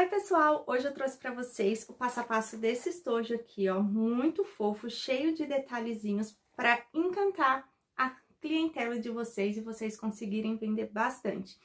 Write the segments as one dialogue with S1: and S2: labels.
S1: Oi pessoal, hoje eu trouxe para vocês o passo a passo desse estojo aqui, ó, muito fofo, cheio de detalhezinhos para encantar a clientela de vocês e vocês conseguirem vender bastante.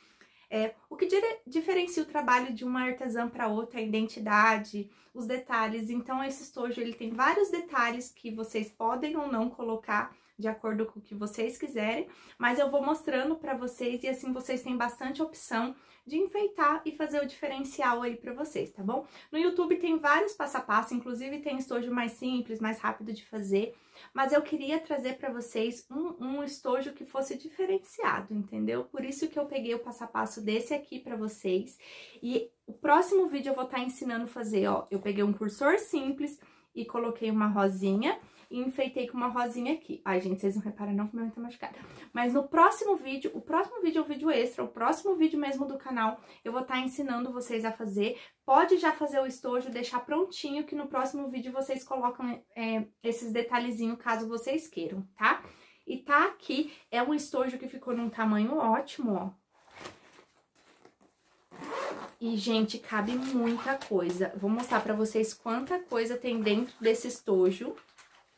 S1: É, o que diferencia o trabalho de uma artesã para outra é a identidade, os detalhes. Então, esse estojo ele tem vários detalhes que vocês podem ou não colocar de acordo com o que vocês quiserem, mas eu vou mostrando para vocês e assim vocês têm bastante opção de enfeitar e fazer o diferencial aí para vocês, tá bom? No YouTube tem vários passo a passo, inclusive tem estojo mais simples, mais rápido de fazer, mas eu queria trazer para vocês um, um estojo que fosse diferenciado, entendeu? Por isso que eu peguei o passo a passo desse aqui para vocês. E o próximo vídeo eu vou estar tá ensinando a fazer, ó, eu peguei um cursor simples e coloquei uma rosinha e enfeitei com uma rosinha aqui. Ai, gente, vocês não reparam não que minha mãe tá machucada. Mas no próximo vídeo, o próximo vídeo é o vídeo extra, o próximo vídeo mesmo do canal, eu vou estar tá ensinando vocês a fazer. Pode já fazer o estojo, deixar prontinho, que no próximo vídeo vocês colocam é, esses detalhezinhos, caso vocês queiram, tá? E tá aqui, é um estojo que ficou num tamanho ótimo, ó. E, gente, cabe muita coisa. Vou mostrar pra vocês quanta coisa tem dentro desse estojo.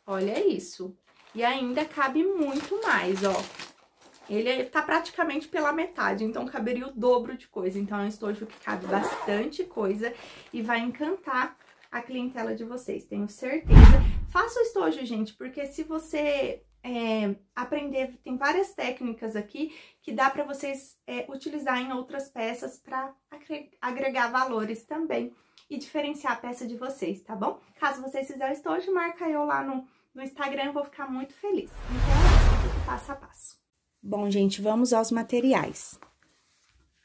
S1: Olha isso. E ainda cabe muito mais, ó. Ele é, tá praticamente pela metade, então caberia o dobro de coisa. Então é um estojo que cabe bastante coisa e vai encantar a clientela de vocês, tenho certeza. Faça o estojo, gente, porque se você é, aprender, tem várias técnicas aqui que dá para vocês é, utilizar em outras peças para agregar valores também e diferenciar a peça de vocês, tá bom? Caso vocês fizerem estojo, marca eu lá no no Instagram, eu vou ficar muito feliz. Então, é passo a passo. Bom, gente, vamos aos materiais.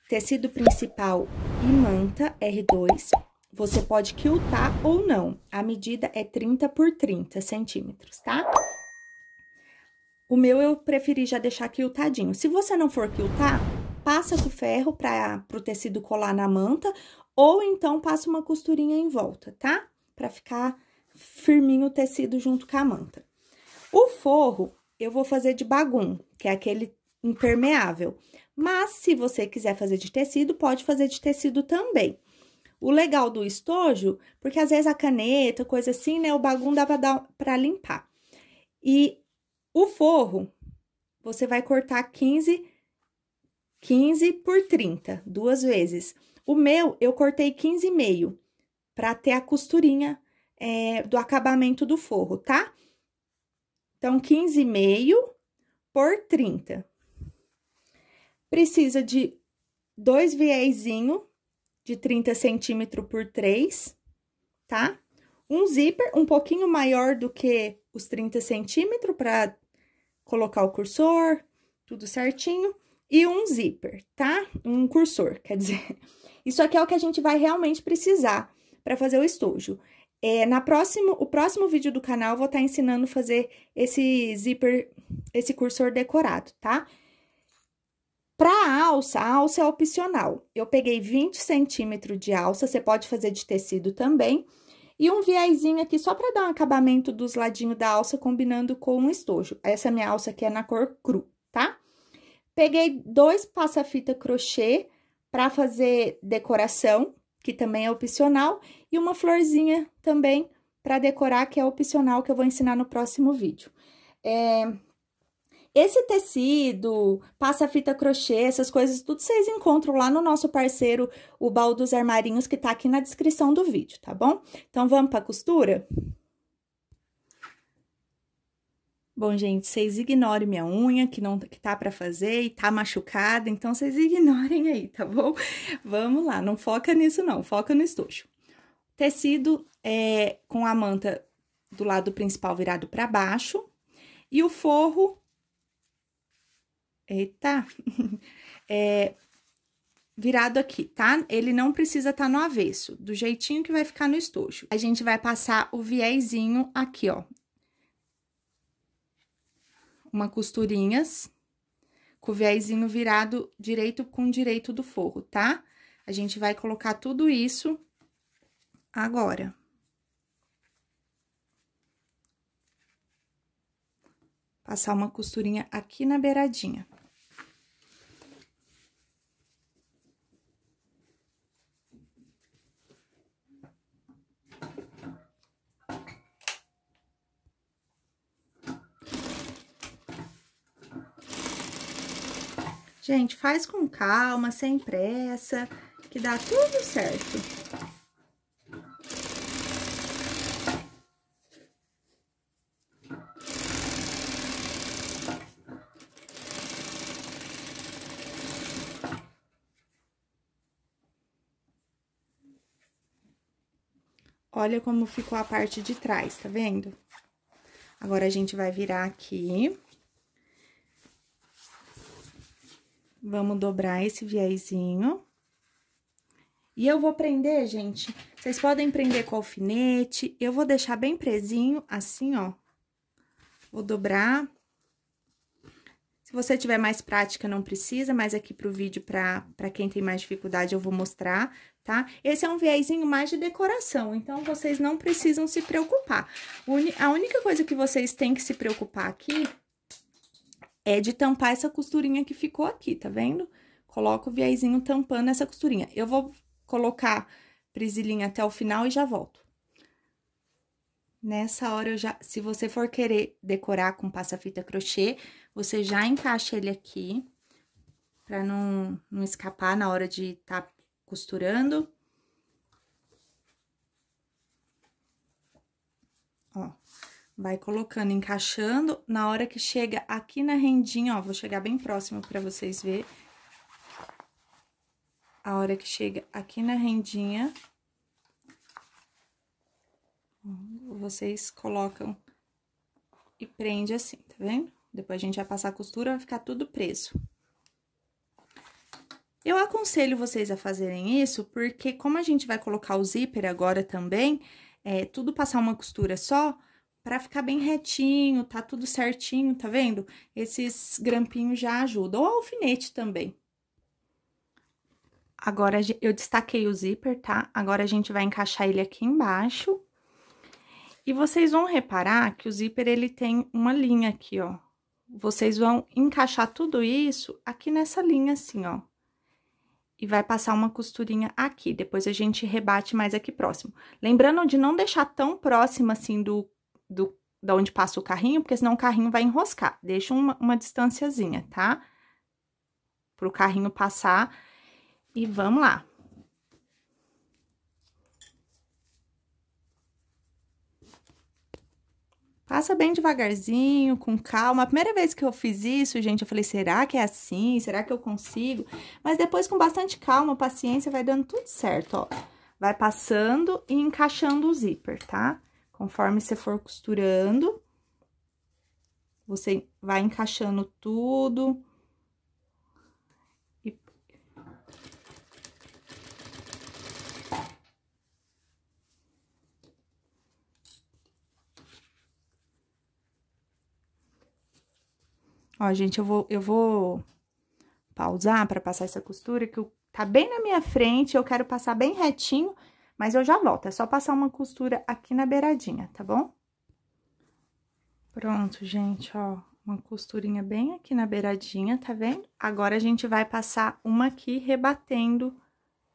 S1: Tecido principal e manta R2. Você pode quiltar ou não. A medida é 30 por 30 centímetros, tá? O meu eu preferi já deixar quiltadinho. Se você não for quiltar, passa com ferro para o tecido colar na manta, ou então passa uma costurinha em volta, tá? Para ficar firminho o tecido junto com a manta. O forro eu vou fazer de bagum, que é aquele impermeável. Mas, se você quiser fazer de tecido, pode fazer de tecido também. O legal do estojo, porque às vezes a caneta, coisa assim, né? O bagum dá pra, limpar. E o forro, você vai cortar 15, 15 por 30, duas vezes. O meu, eu cortei 15,5 para ter a costurinha é, do acabamento do forro, tá? Então, 15,5 por 30. Precisa de dois viésinho de 30 centímetros por 3, tá? Um zíper um pouquinho maior do que os 30 centímetros para colocar o cursor, tudo certinho. E um zíper, tá? Um cursor, quer dizer. Isso aqui é o que a gente vai realmente precisar para fazer o estojo. É, na próximo, o próximo vídeo do canal, vou estar tá ensinando a fazer esse zíper, esse cursor decorado, tá? Pra alça, a alça é opcional. Eu peguei 20 centímetros de alça, você pode fazer de tecido também. E um viésinho aqui só para dar um acabamento dos ladinhos da alça, combinando com um estojo. Essa minha alça aqui é na cor cru, tá? Peguei dois passa-fita crochê para fazer decoração, que também é opcional, e uma florzinha também para decorar, que é opcional, que eu vou ensinar no próximo vídeo. É, esse tecido, passa-fita crochê, essas coisas, tudo vocês encontram lá no nosso parceiro, o Baldos Armarinhos, que tá aqui na descrição do vídeo, tá bom? Então, vamos a costura? Bom, gente, vocês ignorem minha unha que não que tá para fazer e tá machucada, então vocês ignorem aí, tá bom? Vamos lá, não foca nisso não, foca no estojo. Tecido é com a manta do lado principal virado para baixo e o forro Eita. é virado aqui, tá? Ele não precisa estar tá no avesso, do jeitinho que vai ficar no estojo. A gente vai passar o viezinho aqui, ó, uma costurinhas, com o viésinho virado direito com direito do forro, tá? A gente vai colocar tudo isso agora. Passar uma costurinha aqui na beiradinha. Gente, faz com calma, sem pressa, que dá tudo certo. Olha como ficou a parte de trás, tá vendo? Agora, a gente vai virar aqui. Vamos dobrar esse viezinho. E eu vou prender, gente, vocês podem prender com alfinete, eu vou deixar bem presinho, assim, ó. Vou dobrar. Se você tiver mais prática, não precisa, mas aqui pro vídeo, pra, pra quem tem mais dificuldade, eu vou mostrar, tá? Esse é um viezinho mais de decoração, então vocês não precisam se preocupar. A única coisa que vocês têm que se preocupar aqui é de tampar essa costurinha que ficou aqui, tá vendo? Coloco o viezinho tampando essa costurinha. Eu vou colocar presilhinha até o final e já volto. Nessa hora, eu já, se você for querer decorar com passa-fita crochê, você já encaixa ele aqui, pra não, não escapar na hora de tá costurando. Vai colocando, encaixando. Na hora que chega aqui na rendinha, ó, vou chegar bem próximo para vocês ver. A hora que chega aqui na rendinha, vocês colocam e prende assim, tá vendo? Depois a gente vai passar a costura, vai ficar tudo preso. Eu aconselho vocês a fazerem isso, porque como a gente vai colocar o zíper agora também, é, tudo passar uma costura só, para ficar bem retinho, tá tudo certinho, tá vendo? Esses grampinhos já ajudam, ou alfinete também. Agora, eu destaquei o zíper, tá? Agora, a gente vai encaixar ele aqui embaixo. E vocês vão reparar que o zíper, ele tem uma linha aqui, ó. Vocês vão encaixar tudo isso aqui nessa linha, assim, ó. E vai passar uma costurinha aqui, depois a gente rebate mais aqui próximo. Lembrando de não deixar tão próximo, assim, do do, da onde passa o carrinho, porque senão o carrinho vai enroscar. Deixa uma, uma distânciazinha, tá? Pro carrinho passar. E vamos lá. Passa bem devagarzinho, com calma. A primeira vez que eu fiz isso, gente, eu falei, será que é assim? Será que eu consigo? Mas depois, com bastante calma, paciência, vai dando tudo certo, ó. Vai passando e encaixando o zíper, tá? Conforme você for costurando, você vai encaixando tudo. E... Ó, gente, eu vou, eu vou pausar para passar essa costura que tá bem na minha frente, eu quero passar bem retinho mas eu já volto, é só passar uma costura aqui na beiradinha, tá bom? Pronto, gente, ó, uma costurinha bem aqui na beiradinha, tá vendo? Agora, a gente vai passar uma aqui rebatendo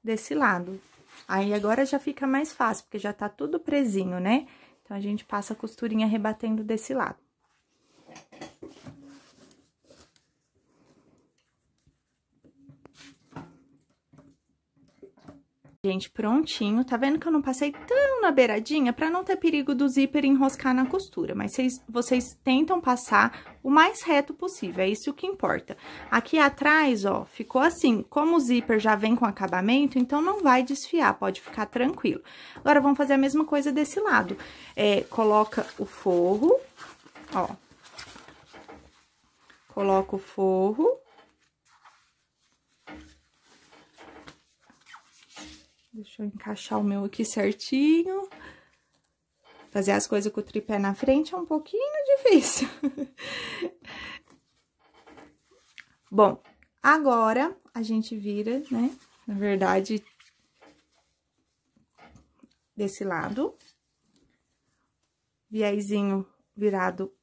S1: desse lado. Aí, agora já fica mais fácil, porque já tá tudo presinho, né? Então, a gente passa a costurinha rebatendo desse lado. Gente, prontinho. Tá vendo que eu não passei tão na beiradinha para não ter perigo do zíper enroscar na costura. Mas vocês, vocês tentam passar o mais reto possível, é isso que importa. Aqui atrás, ó, ficou assim. Como o zíper já vem com acabamento, então não vai desfiar, pode ficar tranquilo. Agora, vamos fazer a mesma coisa desse lado. É, coloca o forro, ó. Coloca o forro Deixa eu encaixar o meu aqui certinho. Fazer as coisas com o tripé na frente é um pouquinho difícil. Bom, agora a gente vira, né? Na verdade, desse lado. Viésinho virado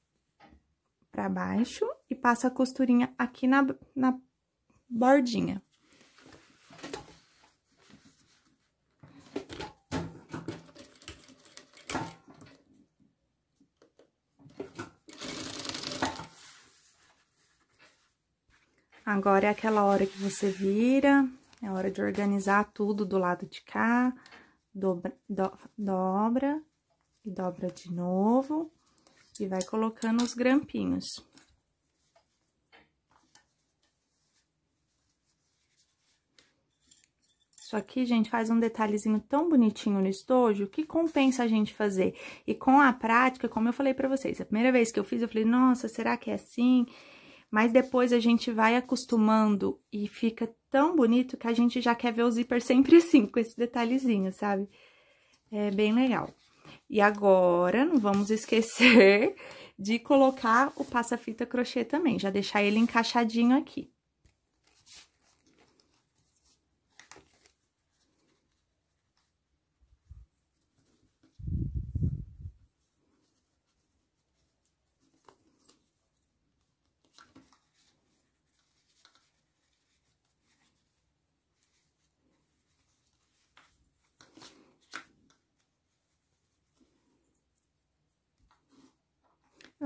S1: pra baixo e passa a costurinha aqui na, na bordinha. Agora é aquela hora que você vira, é hora de organizar tudo do lado de cá, dobra, do, dobra e dobra de novo e vai colocando os grampinhos. Isso aqui, gente, faz um detalhezinho tão bonitinho no estojo que compensa a gente fazer. E com a prática, como eu falei pra vocês, a primeira vez que eu fiz, eu falei, nossa, será que é assim? mas depois a gente vai acostumando e fica tão bonito que a gente já quer ver o zíper sempre assim, com esse detalhezinho, sabe? É bem legal. E agora, não vamos esquecer de colocar o passa-fita crochê também, já deixar ele encaixadinho aqui.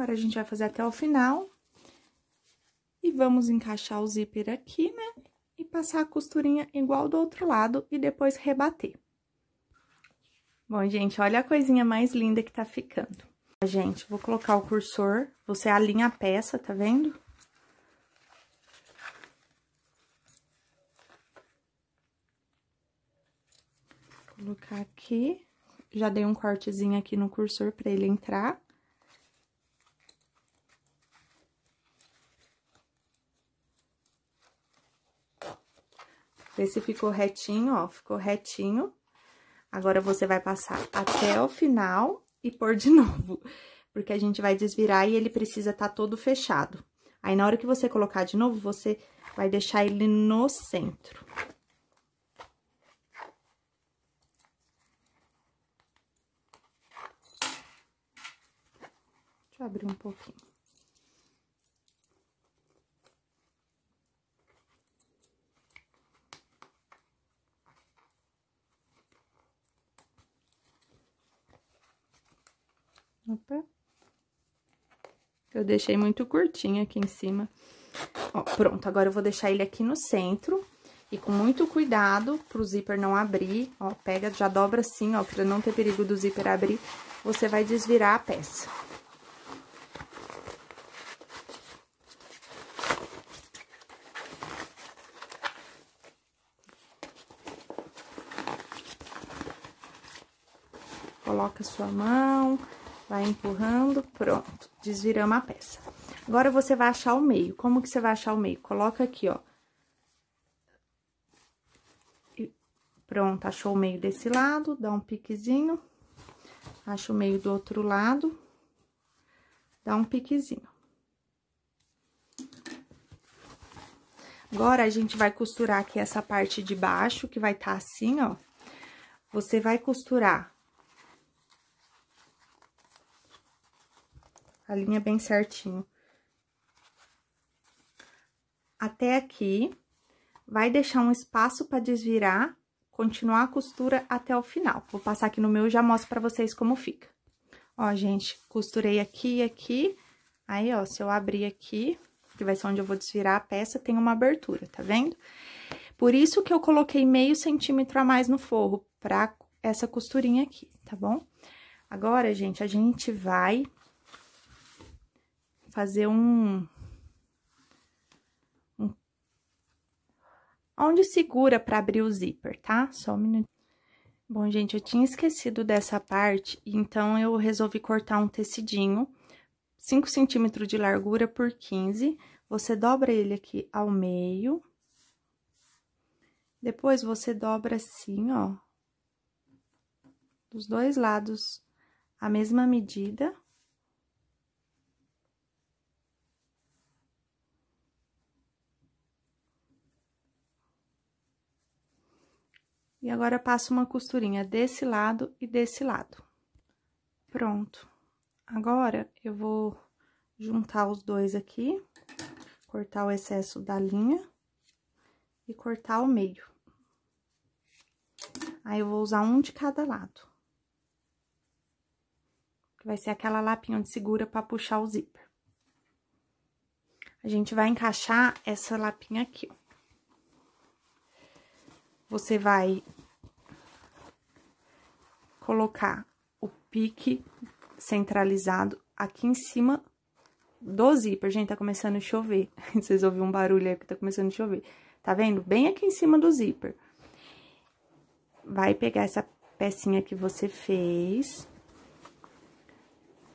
S1: agora a gente vai fazer até o final. E vamos encaixar o zíper aqui, né? E passar a costurinha igual do outro lado e depois rebater. Bom, gente, olha a coisinha mais linda que tá ficando. Gente, vou colocar o cursor, você alinha a peça, tá vendo? Vou colocar aqui, já dei um cortezinho aqui no cursor pra ele entrar. Vê se ficou retinho, ó, ficou retinho. Agora, você vai passar até o final e pôr de novo, porque a gente vai desvirar e ele precisa estar tá todo fechado. Aí, na hora que você colocar de novo, você vai deixar ele no centro. Deixa eu abrir um pouquinho. Opa. Eu deixei muito curtinho aqui em cima. Ó, pronto, agora eu vou deixar ele aqui no centro. E com muito cuidado pro zíper não abrir, ó, pega, já dobra assim, ó, pra não ter perigo do zíper abrir, você vai desvirar a peça. Vai tá empurrando, pronto. Desviramos a peça. Agora, você vai achar o meio. Como que você vai achar o meio? Coloca aqui, ó. E pronto, achou o meio desse lado, dá um piquezinho. Acha o meio do outro lado. Dá um piquezinho. Agora, a gente vai costurar aqui essa parte de baixo, que vai estar tá assim, ó. Você vai costurar alinha é bem certinho. Até aqui, vai deixar um espaço para desvirar, continuar a costura até o final. Vou passar aqui no meu e já mostro para vocês como fica. Ó, gente, costurei aqui e aqui, aí, ó, se eu abrir aqui, que vai ser onde eu vou desvirar a peça, tem uma abertura, tá vendo? Por isso que eu coloquei meio centímetro a mais no forro, pra essa costurinha aqui, tá bom? Agora, gente, a gente vai fazer um, um onde segura para abrir o zíper, tá? Só um minuto. Bom, gente, eu tinha esquecido dessa parte, então eu resolvi cortar um tecidinho, 5 centímetros de largura por 15. Você dobra ele aqui ao meio. Depois, você dobra assim, ó, dos dois lados a mesma medida. E agora, passo uma costurinha desse lado e desse lado. Pronto. Agora, eu vou juntar os dois aqui, cortar o excesso da linha e cortar o meio. Aí, eu vou usar um de cada lado. Que vai ser aquela lapinha de segura para puxar o zíper. A gente vai encaixar essa lapinha aqui, ó. Você vai colocar o pique centralizado aqui em cima do zíper. Gente, tá começando a chover. Vocês ouviram um barulho aí porque tá começando a chover. Tá vendo? Bem aqui em cima do zíper. Vai pegar essa pecinha que você fez.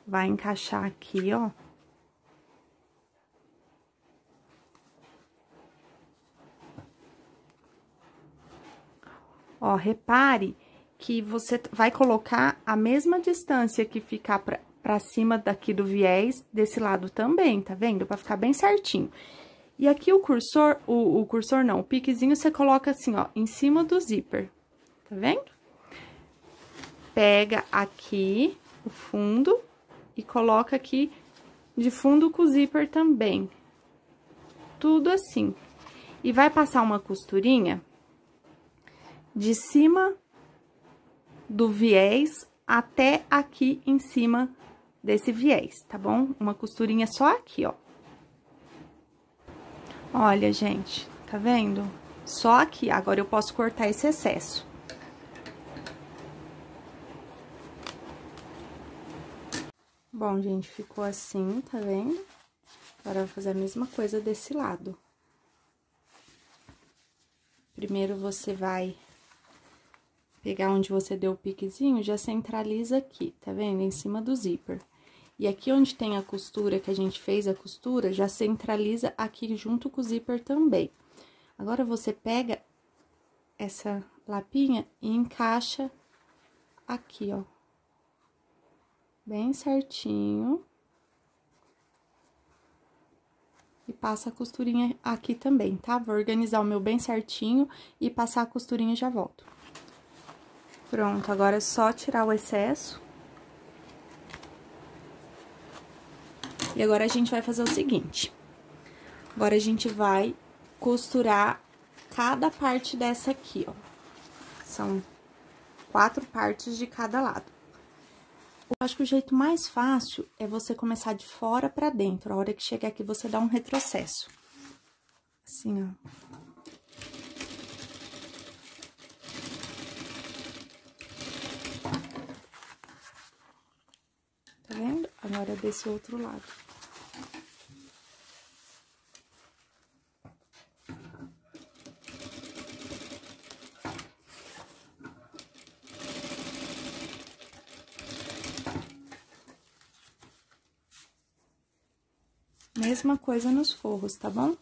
S1: Vai encaixar aqui, ó. Ó, repare que você vai colocar a mesma distância que ficar pra, pra cima daqui do viés, desse lado também, tá vendo? Pra ficar bem certinho. E aqui o cursor, o, o cursor não, o piquezinho você coloca assim, ó, em cima do zíper, tá vendo? Pega aqui o fundo e coloca aqui de fundo com o zíper também. Tudo assim. E vai passar uma costurinha de cima do viés até aqui em cima desse viés, tá bom? Uma costurinha só aqui, ó. Olha, gente, tá vendo? Só aqui, agora eu posso cortar esse excesso. Bom, gente, ficou assim, tá vendo? Agora eu vou fazer a mesma coisa desse lado. Primeiro, você vai pegar onde você deu o piquezinho, já centraliza aqui, tá vendo? Em cima do zíper. E aqui onde tem a costura, que a gente fez a costura, já centraliza aqui junto com o zíper também. Agora, você pega essa lapinha e encaixa aqui, ó. Bem certinho. E passa a costurinha aqui também, tá? Vou organizar o meu bem certinho e passar a costurinha e já volto. Pronto, agora é só tirar o excesso. E agora a gente vai fazer o seguinte. Agora a gente vai costurar cada parte dessa aqui, ó. São quatro partes de cada lado. Eu acho que o jeito mais fácil é você começar de fora pra dentro. A hora que chegar aqui, você dá um retrocesso. Assim, ó. Agora, é desse outro lado. Mesma coisa nos forros, tá bom?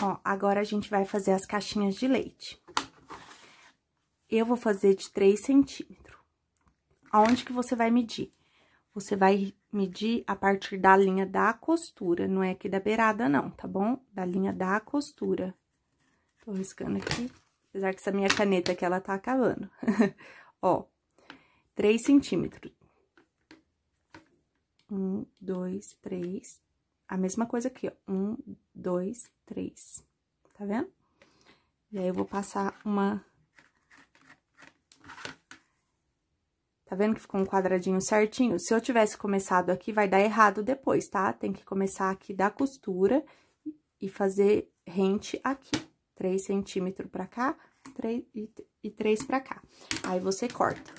S1: Ó, agora a gente vai fazer as caixinhas de leite. Eu vou fazer de 3 centímetros. Aonde que você vai medir? você vai medir a partir da linha da costura, não é aqui da beirada não, tá bom? Da linha da costura. Tô riscando aqui, apesar que essa minha caneta aqui, ela tá acabando. Ó, 3 centímetros. Um, dois, três. A mesma coisa aqui, ó. Um, dois, três. Tá vendo? E aí, eu vou passar uma Tá vendo que ficou um quadradinho certinho? Se eu tivesse começado aqui, vai dar errado depois, tá? Tem que começar aqui da costura e fazer rente aqui. três centímetros pra cá três e três pra cá. Aí, você corta.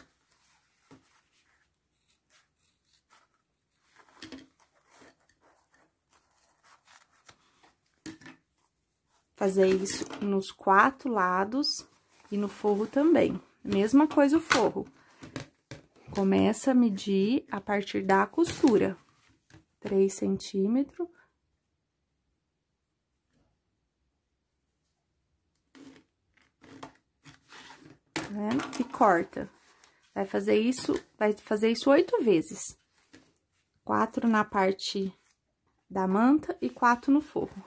S1: Fazer isso nos quatro lados e no forro também. Mesma coisa o forro. Começa a medir a partir da costura. 3 centímetros. Tá e corta. Vai fazer isso, vai fazer isso oito vezes. Quatro na parte da manta e quatro no forro.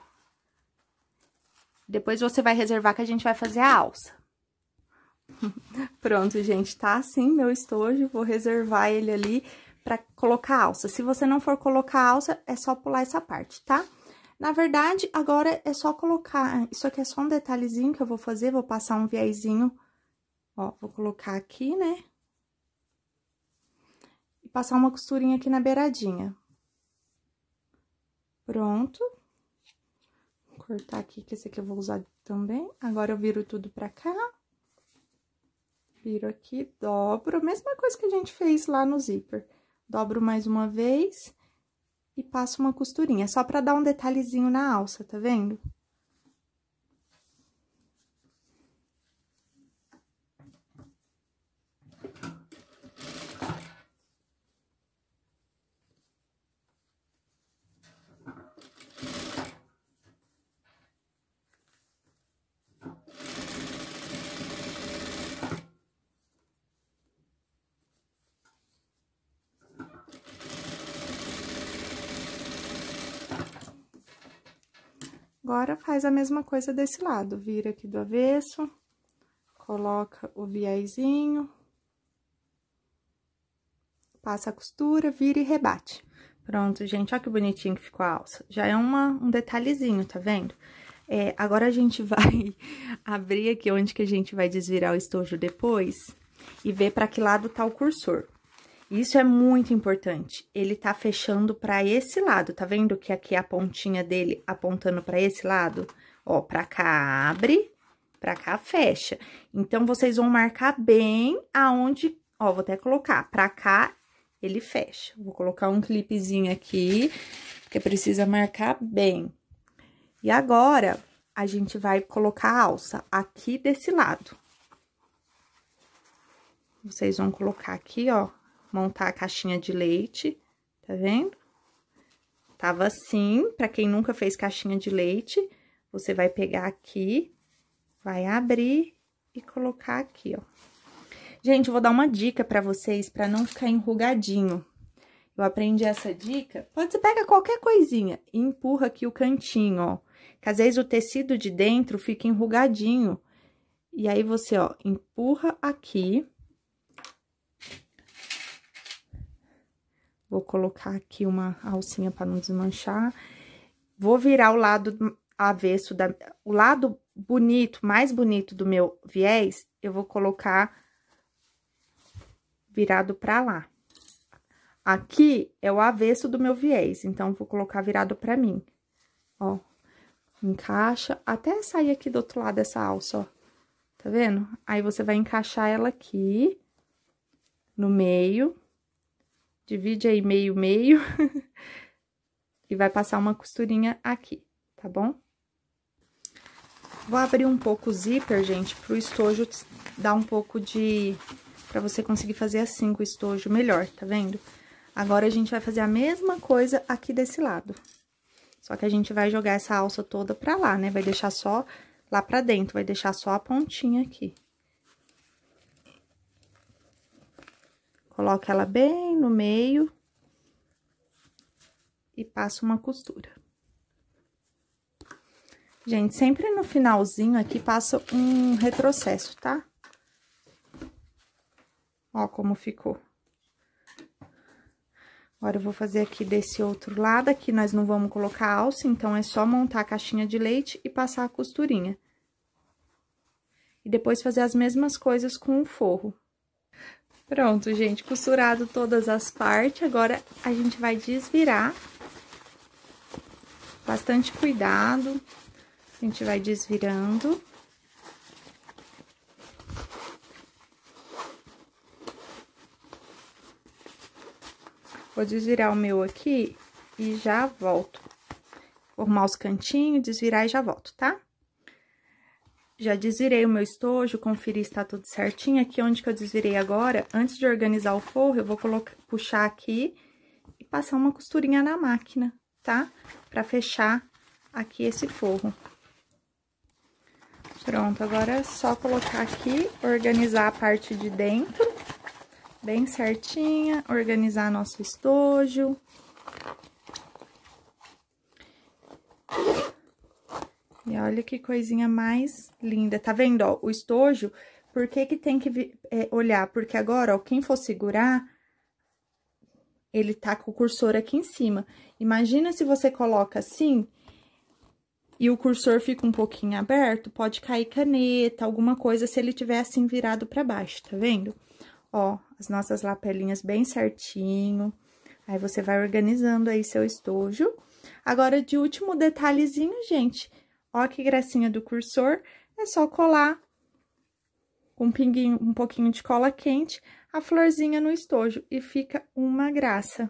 S1: Depois você vai reservar que a gente vai fazer a alça. Pronto, gente, tá assim meu estojo, vou reservar ele ali para colocar alça. Se você não for colocar alça, é só pular essa parte, tá? Na verdade, agora é só colocar, isso aqui é só um detalhezinho que eu vou fazer, vou passar um viezinho, ó, vou colocar aqui, né? E passar uma costurinha aqui na beiradinha. Pronto. Cortar aqui, que esse aqui eu vou usar também. Agora eu viro tudo pra cá viro aqui, dobro, a mesma coisa que a gente fez lá no zíper. Dobro mais uma vez e passo uma costurinha, só para dar um detalhezinho na alça, tá vendo? Tá vendo? Agora, faz a mesma coisa desse lado, vira aqui do avesso, coloca o viésinho, passa a costura, vira e rebate. Pronto, gente, olha que bonitinho que ficou a alça. Já é uma, um detalhezinho, tá vendo? É, agora a gente vai abrir aqui onde que a gente vai desvirar o estojo depois e ver para que lado tá o cursor. Isso é muito importante. Ele tá fechando para esse lado, tá vendo que aqui a pontinha dele apontando para esse lado? Ó, para cá abre, para cá fecha. Então vocês vão marcar bem aonde, ó, vou até colocar, para cá ele fecha. Vou colocar um clipezinho aqui, porque precisa marcar bem. E agora a gente vai colocar a alça aqui desse lado. Vocês vão colocar aqui, ó, montar a caixinha de leite, tá vendo? Tava assim, pra quem nunca fez caixinha de leite, você vai pegar aqui, vai abrir e colocar aqui, ó. Gente, eu vou dar uma dica pra vocês, pra não ficar enrugadinho. Eu aprendi essa dica, pode você pega qualquer coisinha e empurra aqui o cantinho, ó. Que às vezes o tecido de dentro fica enrugadinho. E aí, você, ó, empurra aqui Vou colocar aqui uma alcinha para não desmanchar. Vou virar o lado avesso, da, o lado bonito, mais bonito do meu viés, eu vou colocar virado para lá. Aqui é o avesso do meu viés, então, vou colocar virado para mim. Ó, encaixa até sair aqui do outro lado essa alça, ó. Tá vendo? Aí, você vai encaixar ela aqui no meio divide aí meio, meio, e vai passar uma costurinha aqui, tá bom? Vou abrir um pouco o zíper, gente, pro estojo dar um pouco de... pra você conseguir fazer assim com o estojo melhor, tá vendo? Agora, a gente vai fazer a mesma coisa aqui desse lado. Só que a gente vai jogar essa alça toda pra lá, né? Vai deixar só lá pra dentro, vai deixar só a pontinha aqui. Coloca ela bem no meio e passa uma costura. Gente, sempre no finalzinho aqui passa um retrocesso, tá? Ó como ficou. Agora, eu vou fazer aqui desse outro lado, aqui nós não vamos colocar alça, então, é só montar a caixinha de leite e passar a costurinha. E depois fazer as mesmas coisas com o forro. Pronto, gente, costurado todas as partes, agora a gente vai desvirar. Bastante cuidado, a gente vai desvirando. Vou desvirar o meu aqui e já volto. Formar os cantinhos, desvirar e já volto, tá? Já desvirei o meu estojo, conferi se tá tudo certinho. Aqui onde que eu desvirei agora, antes de organizar o forro, eu vou colocar, puxar aqui e passar uma costurinha na máquina, tá? Pra fechar aqui esse forro. Pronto, agora é só colocar aqui, organizar a parte de dentro, bem certinha, organizar nosso estojo. E olha que coisinha mais linda, tá vendo, ó, o estojo, por que que tem que é, olhar? Porque agora, ó, quem for segurar, ele tá com o cursor aqui em cima. Imagina se você coloca assim, e o cursor fica um pouquinho aberto, pode cair caneta, alguma coisa, se ele tiver assim virado pra baixo, tá vendo? Ó, as nossas lapelinhas bem certinho, aí você vai organizando aí seu estojo. Agora, de último detalhezinho, gente, Ó que gracinha do cursor, é só colar com um pinguinho, um pouquinho de cola quente, a florzinha no estojo e fica uma graça.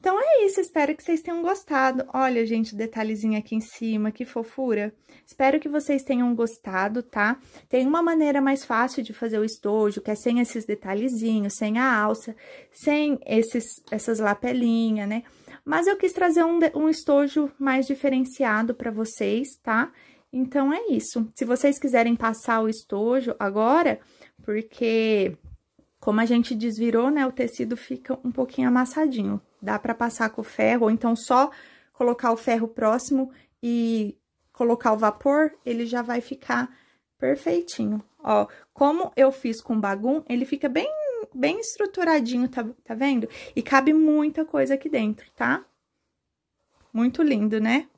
S1: Então, é isso. Espero que vocês tenham gostado. Olha, gente, detalhezinho aqui em cima, que fofura. Espero que vocês tenham gostado, tá? Tem uma maneira mais fácil de fazer o estojo, que é sem esses detalhezinhos, sem a alça, sem esses, essas lapelinhas, né? Mas eu quis trazer um, um estojo mais diferenciado para vocês, tá? Então, é isso. Se vocês quiserem passar o estojo agora, porque como a gente desvirou, né, o tecido fica um pouquinho amassadinho. Dá para passar com o ferro, ou então só colocar o ferro próximo e colocar o vapor, ele já vai ficar perfeitinho. Ó, como eu fiz com bagum, ele fica bem bem estruturadinho, tá, tá vendo? E cabe muita coisa aqui dentro, tá? Muito lindo, né?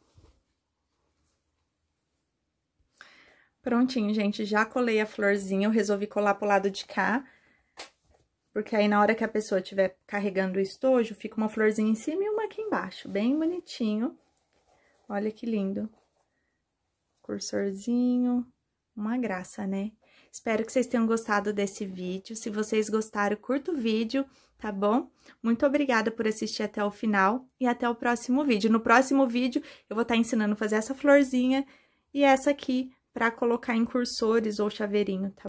S1: Prontinho, gente, já colei a florzinha, eu resolvi colar pro lado de cá, porque aí na hora que a pessoa estiver carregando o estojo, fica uma florzinha em cima e uma aqui embaixo, bem bonitinho. Olha que lindo. Cursorzinho, uma graça, né? Espero que vocês tenham gostado desse vídeo. Se vocês gostaram, curta o vídeo, tá bom? Muito obrigada por assistir até o final e até o próximo vídeo. No próximo vídeo, eu vou estar ensinando a fazer essa florzinha e essa aqui para colocar em cursores ou chaveirinho, tá bom?